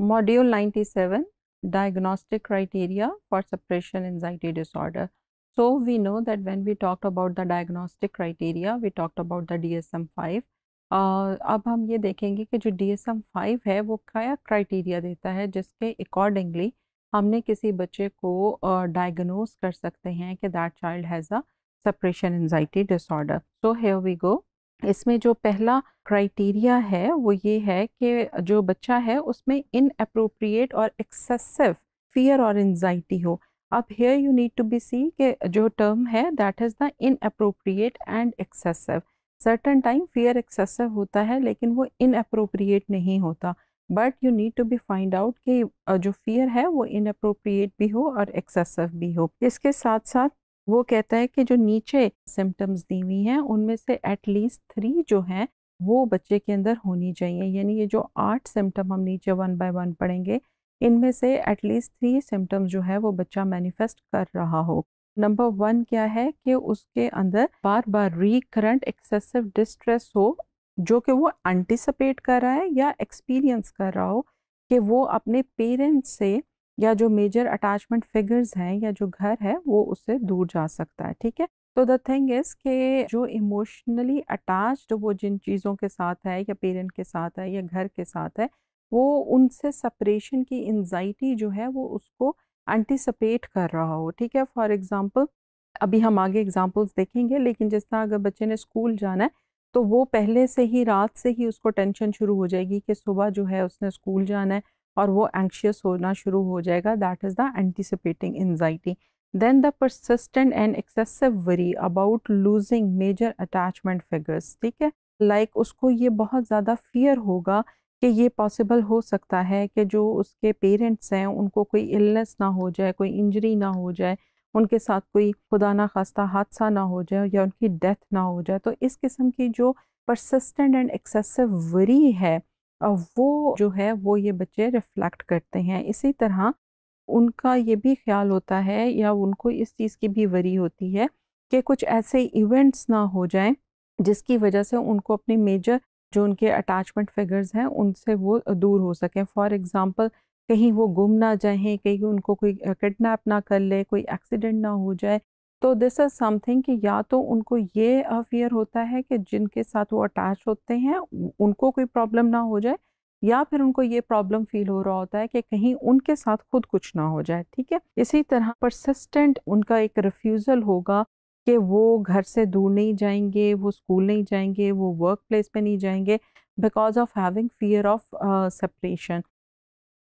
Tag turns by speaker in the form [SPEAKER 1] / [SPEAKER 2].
[SPEAKER 1] module ninety seven diagnostic criteria for separation anxiety disorder so we know that when we talk about the diagnostic criteria we talk about the D S M five अब हम ये देखेंगे कि जो D S M five है वो क्या criteria देता है जिसके अकॉर्डिंगली हमने किसी बच्चे को डायग्नोज uh, कर सकते हैं कि that child has a separation anxiety disorder so here we go इसमें जो पहला क्राइटेरिया है वो ये है कि जो बच्चा है उसमें इन अप्रोप्रिएट और एक्सेसिव फियर और एनजाइटी हो अब here you need to be see के जो टर्म है that is the inappropriate and excessive certain time fear excessive होता है लेकिन वो इन अप्रोप्रिएट नहीं होता but you need to be find out कि जो फियर है वो इन अप्रोप्रिएट भी हो और एक्सेसिव भी हो इसके साथ साथ वो कहता है कि जो नीचे सिम्टम्स दी हुई हैं उनमें से एटलीस्ट थ्री जो हैं वो बच्चे के अंदर होनी चाहिए यानी ये जो आठ सिम्टम हम नीचे वन बाय वन पढ़ेंगे इनमें से एटलीस्ट थ्री सिम्टम्स जो है वो बच्चा मैनिफेस्ट कर रहा हो नंबर वन क्या है कि उसके अंदर बार बार रिकरेंट एक्सेसिव डिस्ट्रेस हो जो कि वो एंटिसपेट कर रहा है या एक्सपीरियंस कर रहा हो कि वो अपने पेरेंट्स से या जो मेजर अटैचमेंट फिगर्स हैं या जो घर है वो उससे दूर जा सकता है ठीक है तो द थिंग इज़ के जो इमोशनली अटैच्ड वो जिन चीज़ों के साथ है या पेरेंट के साथ है या घर के साथ है वो उनसे सपरेशन की एनजाइटी जो है वो उसको एंटिसपेट कर रहा हो ठीक है फॉर एग्ज़ाम्पल अभी हम आगे एग्ज़ाम्पल्स देखेंगे लेकिन जिस तरह अगर बच्चे ने स्कूल जाना है तो वो पहले से ही रात से ही उसको टेंशन शुरू हो जाएगी कि सुबह जो है उसने स्कूल जाना है और वो एंक्शियस होना शुरू हो जाएगा that is the anticipating anxiety then the persistent and excessive worry about losing major attachment figures ठीक है like उसको ये बहुत ज़्यादा फियर होगा कि ये पॉसिबल हो सकता है कि जो उसके पेरेंट्स हैं उनको कोई इलनेस ना हो जाए कोई इंजरी ना हो जाए उनके साथ कोई खुदा ना खास्ता हादसा ना हो जाए या उनकी डेथ ना हो जाए तो इस किस्म की जो परसिस्टेंट एंड एक्सेसिव वरी है वो जो है वो ये बच्चे रिफ्लेक्ट करते हैं इसी तरह उनका ये भी ख्याल होता है या उनको इस चीज़ की भी वरी होती है कि कुछ ऐसे इवेंट्स ना हो जाएं जिसकी वजह से उनको अपने मेजर जो उनके अटैचमेंट फिगर्स हैं उनसे वो दूर हो सकें फॉर एग्ज़ाम्पल कहीं वो गुम ना जाएं कहीं उनको कोई किडनैप ना कर ले कोई एक्सीडेंट ना हो जाए तो दिस इज़ समथिंग कि या तो उनको ये अफियर होता है कि जिनके साथ वो अटैच होते हैं उनको कोई प्रॉब्लम ना हो जाए या फिर उनको ये प्रॉब्लम फील हो रहा होता है कि कहीं उनके साथ खुद कुछ ना हो जाए ठीक है इसी तरह परसिस्टेंट उनका एक रिफ्यूज़ल होगा कि वो घर से दूर नहीं जाएंगे वो स्कूल नहीं जाएंगे वो वर्क प्लेस पे नहीं जाएंगे because of having fear of separation